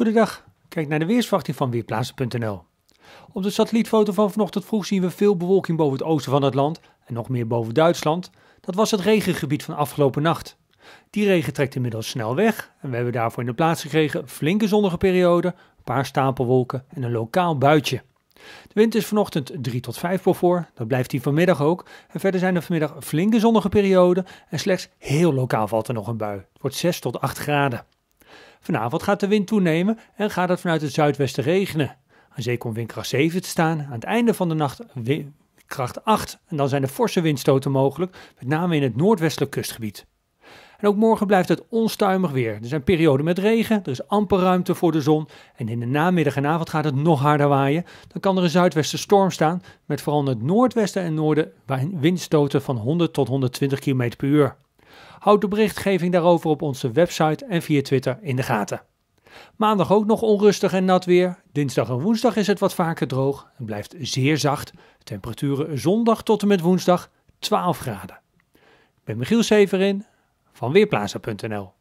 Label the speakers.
Speaker 1: Goedendag, kijk naar de weersverwachting van Weerplaatsen.nl. Op de satellietfoto van vanochtend vroeg zien we veel bewolking boven het oosten van het land en nog meer boven Duitsland. Dat was het regengebied van afgelopen nacht. Die regen trekt inmiddels snel weg en we hebben daarvoor in de plaats gekregen flinke zonnige periode, een paar stapelwolken en een lokaal buitje. De wind is vanochtend 3 tot 5 por voor, dat blijft die vanmiddag ook. En verder zijn er vanmiddag flinke zonnige perioden en slechts heel lokaal valt er nog een bui. Het wordt 6 tot 8 graden. Vanavond gaat de wind toenemen en gaat het vanuit het zuidwesten regenen. Aan zee komt windkracht 7 te staan. Aan het einde van de nacht windkracht 8. En dan zijn er forse windstoten mogelijk, met name in het noordwestelijk kustgebied. En ook morgen blijft het onstuimig weer. Er zijn perioden met regen, er is amper ruimte voor de zon. En in de namiddag en avond gaat het nog harder waaien. Dan kan er een storm staan, met vooral in het noordwesten en noorden windstoten van 100 tot 120 km per uur. Houd de berichtgeving daarover op onze website en via Twitter in de gaten. Maandag ook nog onrustig en nat weer. Dinsdag en woensdag is het wat vaker droog. en blijft zeer zacht. Temperaturen zondag tot en met woensdag 12 graden. Ik ben Michiel Severin van Weerplaza.nl